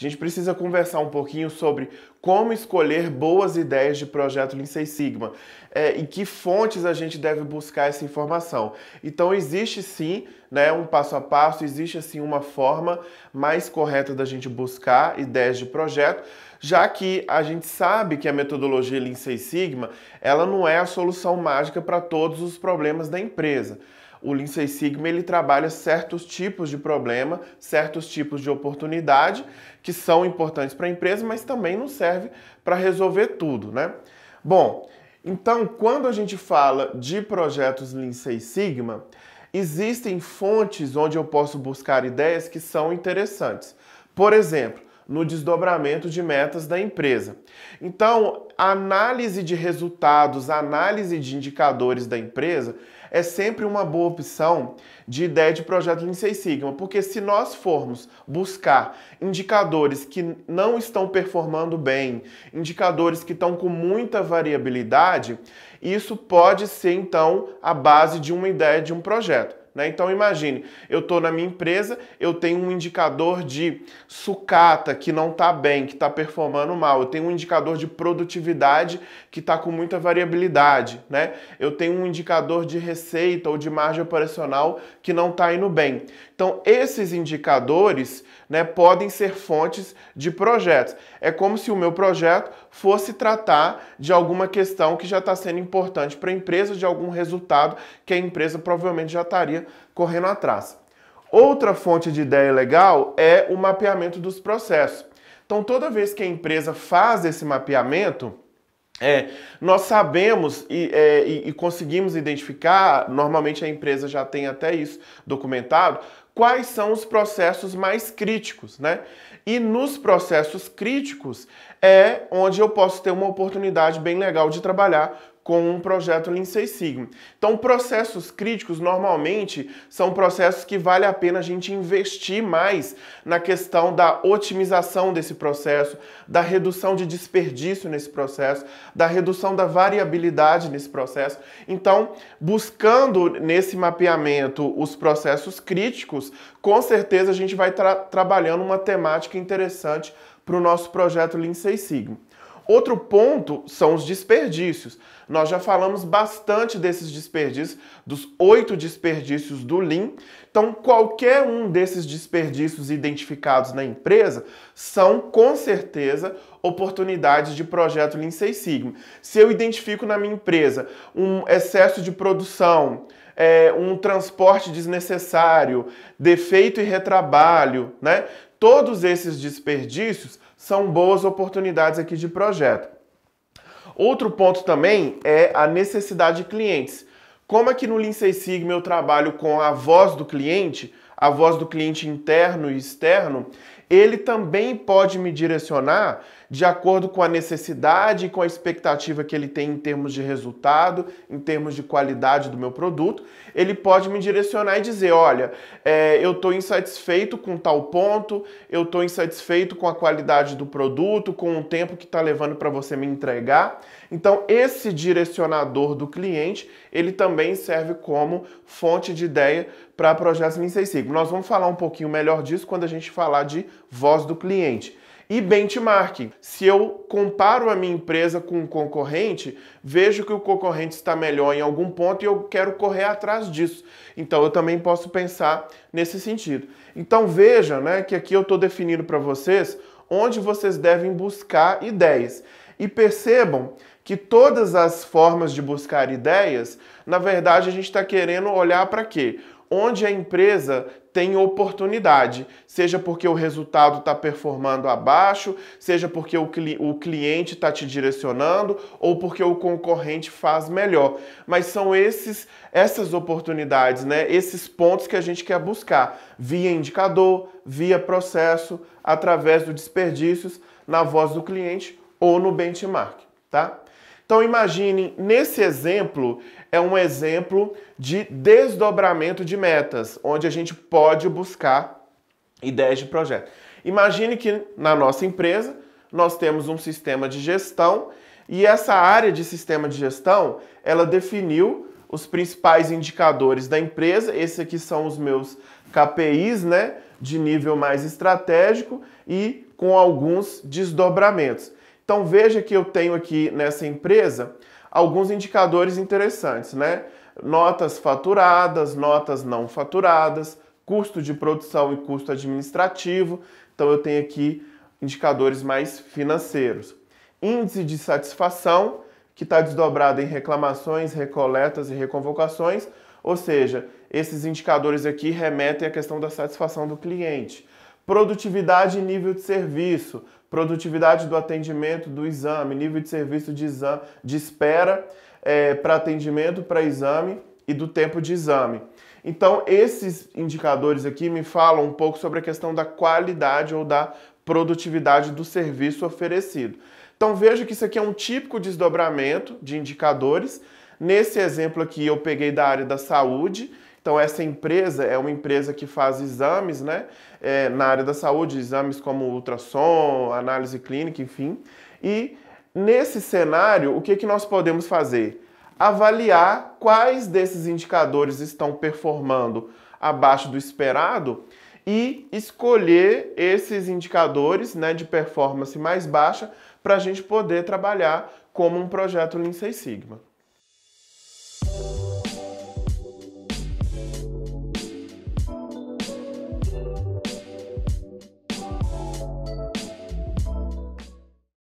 A gente precisa conversar um pouquinho sobre como escolher boas ideias de projeto Lean Six Sigma é, e que fontes a gente deve buscar essa informação. Então existe sim né, um passo a passo, existe assim uma forma mais correta da gente buscar ideias de projeto, já que a gente sabe que a metodologia Lean Six Sigma ela não é a solução mágica para todos os problemas da empresa. O Lean Six Sigma ele trabalha certos tipos de problema, certos tipos de oportunidade que são importantes para a empresa, mas também não serve para resolver tudo, né? Bom, então quando a gente fala de projetos Lean Six Sigma, existem fontes onde eu posso buscar ideias que são interessantes. Por exemplo, no desdobramento de metas da empresa. Então, a análise de resultados, análise de indicadores da empresa é sempre uma boa opção de ideia de projeto Lean Six Sigma, porque se nós formos buscar indicadores que não estão performando bem, indicadores que estão com muita variabilidade, isso pode ser então a base de uma ideia de um projeto. Né? Então imagine, eu estou na minha empresa, eu tenho um indicador de sucata que não está bem, que está performando mal, eu tenho um indicador de produtividade que está com muita variabilidade, né? eu tenho um indicador de receita ou de margem operacional que não está indo bem. Então esses indicadores né, podem ser fontes de projetos. É como se o meu projeto fosse tratar de alguma questão que já está sendo importante para a empresa, de algum resultado que a empresa provavelmente já estaria correndo atrás. Outra fonte de ideia legal é o mapeamento dos processos. Então, toda vez que a empresa faz esse mapeamento, é, nós sabemos e, é, e, conseguimos identificar, normalmente a empresa já tem até isso documentado, quais são os processos mais críticos, né? E nos processos críticos é onde eu posso ter uma oportunidade bem legal de trabalhar com um projeto Lean Six Sigma. Então, processos críticos normalmente são processos que vale a pena a gente investir mais na questão da otimização desse processo, da redução de desperdício nesse processo, da redução da variabilidade nesse processo. Então, buscando nesse mapeamento os processos críticos, com certeza a gente vai tra trabalhando uma temática interessante para o nosso projeto Lean Six Sigma. Outro ponto são os desperdícios. Nós já falamos bastante desses desperdícios, dos oito desperdícios do Lean. Então, qualquer um desses desperdícios identificados na empresa são, com certeza, oportunidades de projeto Lean Six Sigma. Se eu identifico na minha empresa um excesso de produção, é, um transporte desnecessário, defeito e retrabalho, né? Todos esses desperdícios são boas oportunidades aqui de projeto. Outro ponto também é a necessidade de clientes. Como aqui no Lincei Sigma eu trabalho com a voz do cliente, a voz do cliente interno e externo, ele também pode me direcionar de acordo com a necessidade e com a expectativa que ele tem em termos de resultado, em termos de qualidade do meu produto. Ele pode me direcionar e dizer: olha, é, eu estou insatisfeito com tal ponto, eu estou insatisfeito com a qualidade do produto, com o tempo que está levando para você me entregar. Então, esse direcionador do cliente ele também serve como fonte de ideia para projetos Lean Six Sigma. Nós vamos falar um pouquinho melhor disso quando a gente falar de voz do cliente. E benchmarking. Se eu comparo a minha empresa com um concorrente, vejo que o concorrente está melhor em algum ponto e eu quero correr atrás disso. Então eu também posso pensar nesse sentido. Então veja né, que aqui eu estou definindo para vocês onde vocês devem buscar ideias. E percebam que todas as formas de buscar ideias, na verdade, a gente está querendo olhar para quê? Onde a empresa tem oportunidade, seja porque o resultado está performando abaixo, seja porque o, cli o cliente está te direcionando ou porque o concorrente faz melhor. Mas são esses essas oportunidades, né? esses pontos que a gente quer buscar via indicador, via processo, através do desperdícios, na voz do cliente ou no benchmark, tá? Então imagine, nesse exemplo, é um exemplo de desdobramento de metas, onde a gente pode buscar ideias de projeto. Imagine que na nossa empresa nós temos um sistema de gestão e essa área de sistema de gestão, ela definiu os principais indicadores da empresa. Esses aqui são os meus KPIs, né, de nível mais estratégico e com alguns desdobramentos. Então veja que eu tenho aqui nessa empresa alguns indicadores interessantes, né? Notas faturadas, notas não faturadas, custo de produção e custo administrativo. Então eu tenho aqui indicadores mais financeiros. Índice de satisfação, que está desdobrado em reclamações, recoletas e reconvocações, ou seja, esses indicadores aqui remetem à questão da satisfação do cliente. Produtividade e nível de serviço, produtividade do atendimento do exame, nível de serviço de exame, de espera é, para atendimento, para exame e do tempo de exame. Então, esses indicadores aqui me falam um pouco sobre a questão da qualidade ou da produtividade do serviço oferecido. Então, veja que isso aqui é um típico desdobramento de indicadores. Nesse exemplo aqui, eu peguei da área da saúde então, essa empresa é uma empresa que faz exames né, é, na área da saúde, exames como ultrassom, análise clínica, enfim. E nesse cenário, o que, que nós podemos fazer? Avaliar quais desses indicadores estão performando abaixo do esperado e escolher esses indicadores né, de performance mais baixa para a gente poder trabalhar como um projeto Lean Six Sigma.